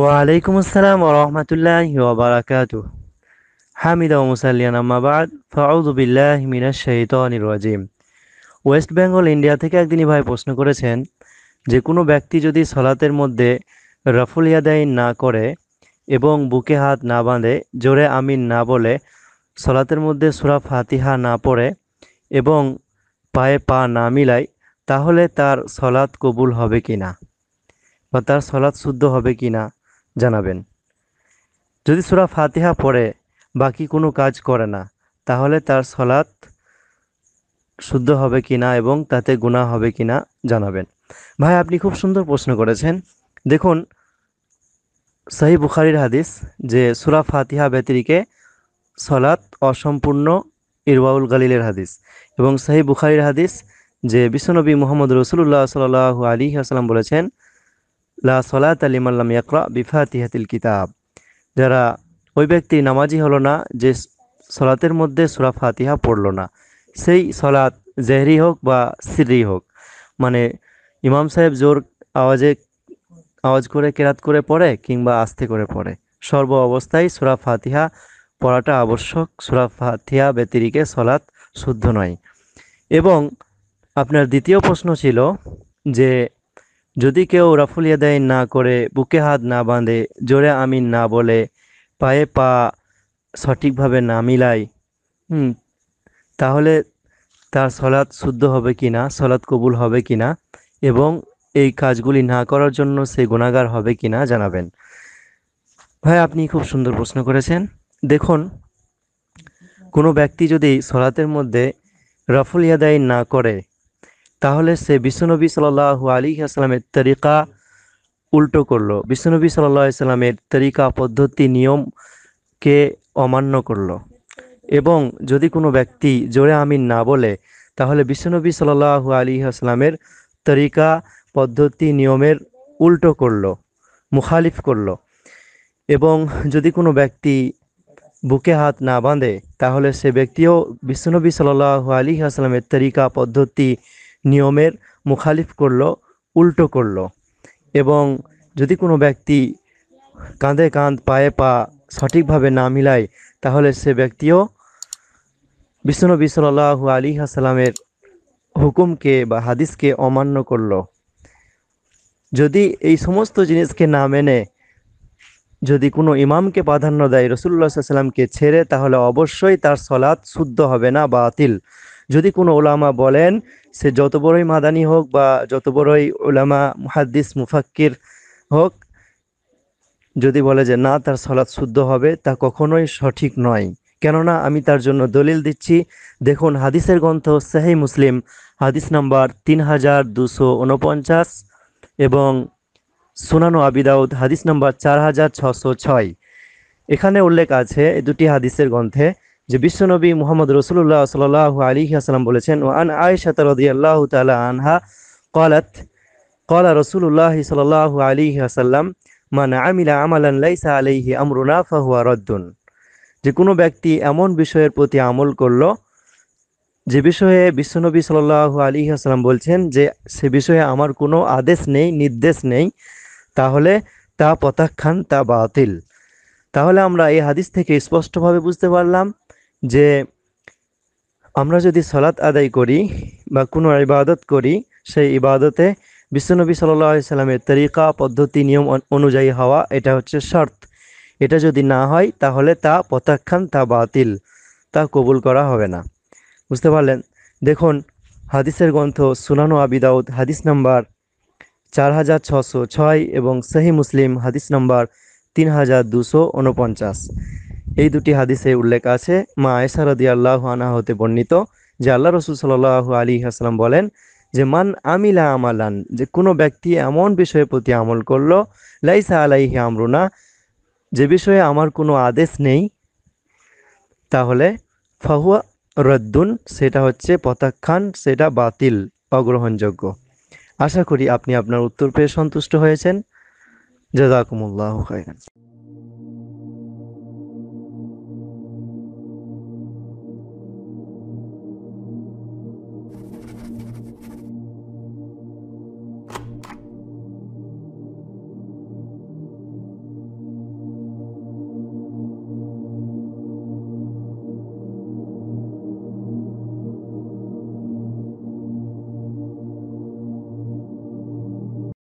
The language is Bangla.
ওয়ালাইকুম আসসালাম রহমতুল্লাহ ওবরাকাত হামিদা মুসাল্লিয়ান আম্মাবাদ ফাউদুবিল্লাহ মিনা শাহিতানির রাজিম ওয়েস্ট বেঙ্গল ইন্ডিয়া থেকে একদিনই ভাই প্রশ্ন করেছেন যে কোনো ব্যক্তি যদি সলাতের মধ্যে রাফুল ইয়াদাইন না করে এবং বুকে হাত না বাঁধে জোরে আমিন না বলে সলাতের মধ্যে সুরা ফাতিহা না পড়ে এবং পায়ে পা না মিলায় তাহলে তার সলাৎ কবুল হবে কি না বা তার সলাৎ শুদ্ধ হবে কি না জানাবেন যদি সুরা ফাতিহা পড়ে বাকি কোনো কাজ করে না তাহলে তার সলাৎ শুদ্ধ হবে কি না এবং তাতে গুণা হবে কি না জানাবেন ভাই আপনি খুব সুন্দর প্রশ্ন করেছেন দেখুন সাহি বুখারির হাদিস যে সুরা ফাতিহা ব্যতিরিকে সলাৎ অসম্পূর্ণ ইরবাউল গালিলের হাদিস এবং সাহি বুখারির হাদিস যে বিশ্বনবী মোহাম্মদ রসুল্লাহ সাল আলী আসালাম বলেছেন লা সলাত আলিমাল্লাম ইয়াকরা বিফাতিহাতিল কিতাব যারা ওই ব্যক্তি নামাজি হলো না যে সলাতের মধ্যে সুরা ফাতিহা পড়ল না সেই সলাত জেহরি হোক বা সিরি হোক মানে ইমাম সাহেব জোর আওয়াজে আওয়াজ করে কেরাত করে পড়ে কিংবা আস্তে করে পড়ে সর্ব অবস্থায় সুরা ফাতিহা পড়াটা আবশ্যক সুরা ফাতিহা ব্যতিরিকে সলাৎ শুদ্ধ নয় এবং আপনার দ্বিতীয় প্রশ্ন ছিল যে যদি কেউ রাফুলিয়া দেয় না করে বুকে হাত না বাঁধে জোরে আমিন না বলে পায়ে পা সঠিকভাবে না মিলায় হুম তাহলে তার সলাদ শুদ্ধ হবে কি না সলাদ কবুল হবে কি না এবং এই কাজগুলি না করার জন্য সে গুণাগার হবে কি না জানাবেন ভাই আপনি খুব সুন্দর প্রশ্ন করেছেন দেখুন কোনো ব্যক্তি যদি সলাতের মধ্যে রাফুল ইয়াদাইন না করে তাহলে সে বিশ্বনবী সাল্লাহ আলী আসসালামের তরিকা উল্টো করলো বিশ্বনবী সাল্লাহ ইসলামের তরিকা পদ্ধতি নিয়মকে অমান্য করলো এবং যদি কোনো ব্যক্তি জোরে আমিন না বলে তাহলে বিশ্বনবী সাল্লাহ আলী আসসালামের তরিকা পদ্ধতি নিয়মের উল্টো করলো মুখালিফ করলো এবং যদি কোনো ব্যক্তি বুকে হাত না বাঁধে তাহলে সে ব্যক্তিও বিশ্বনবী সাল্লাহ আলী আসসালামের তরিকা পদ্ধতি নিয়মের মুখালিফ করল উল্টো করল এবং যদি কোনো ব্যক্তি কাঁধে কাঁধ পায়ে পা সঠিকভাবে না মিলায় তাহলে সে ব্যক্তিও বিশ্বনবী সাল্লাহ আলী হাসালামের হুকুমকে বা হাদিসকে অমান্য করল যদি এই সমস্ত জিনিসকে না মেনে যদি কোনো ইমামকে প্রাধান্য দেয় রসুল্লাহ সাল্লামকে ছেড়ে তাহলে অবশ্যই তার সলাৎ শুদ্ধ হবে না বা আতিল যদি কোনো ওলামা বলেন সে যত বড়ই মাদানি হোক বা যত বড়ই ওলামা মুহাদ্দিস মুফাক্কির হোক যদি বলে যে না তার সলাৎ শুদ্ধ হবে তা কখনোই সঠিক নয় কেননা আমি তার জন্য দলিল দিচ্ছি দেখুন হাদিসের গ্রন্থ সাহি মুসলিম হাদিস নাম্বার তিন হাজার দুশো উনপঞ্চাশ এবং সুনানো আবিদাউদ হাদিস নাম্বার চার হাজার ছশো ছয় এখানে উল্লেখ আছে দুটি হাদিসের গ্রন্থে যে বিশ্বনবী মোহাম্মদ রসুল্লাহ সাল আলী আসসালাম বলেছেন ও আন আয়েশা রদি আল্লাহ তালা আনহা কলাত কলা রসুল্লাহ সাল আলী আসাল্লাম মানে আমিলা আমালান লাইসা আলাইহি আমরুনা ফাহুয়া রদ্দুন যে কোনো ব্যক্তি এমন বিষয়ের প্রতি আমল করল যে বিষয়ে বিশ্বনবী সাল্লাহু আলী আসসালাম বলছেন যে সে বিষয়ে আমার কোনো আদেশ নেই নির্দেশ নেই তাহলে তা প্রত্যাখ্যান তা বাতিল তাহলে আমরা এই হাদিস থেকে স্পষ্টভাবে বুঝতে পারলাম যে আমরা যদি সলাৎ আদায় করি বা কোনো ইবাদত করি সেই ইবাদতে বিশ্বনবী সাল্লাহ সাল্লামের তরিকা পদ্ধতি নিয়ম অনুযায়ী হওয়া এটা হচ্ছে শর্ত এটা যদি না হয় তাহলে তা প্রত্যাখ্যান তা বাতিল তা কবুল করা হবে না বুঝতে পারলেন দেখুন হাদিসের গ্রন্থ সুনানো আবিদাউদ হাদিস নাম্বার চার হাজার ছশো ছয় এবং সেহী মুসলিম হাদিস নাম্বার তিন হাজার দুশো উনপঞ্চাশ এই দুটি হাদিসে উল্লেখ আছে মা আয়সা রদি আল্লাহ আনা হতে বর্ণিত যে আল্লাহ রসুল সাল্লাহ আলী হাসলাম বলেন যে মান আমিলা আমালান যে কোনো ব্যক্তি এমন বিষয়ের প্রতি আমল করলো লাইসা আলাইহি আমরুনা যে বিষয়ে আমার কোনো আদেশ নেই তাহলে ফাহুয়া রদ্দুন সেটা হচ্ছে পতাক্ষান সেটা বাতিল অগ্রহণযোগ্য আশা করি আপনি আপনার উত্তর পেয়ে সন্তুষ্ট হয়েছেন জাজাকুমুল্লাহ খাইরান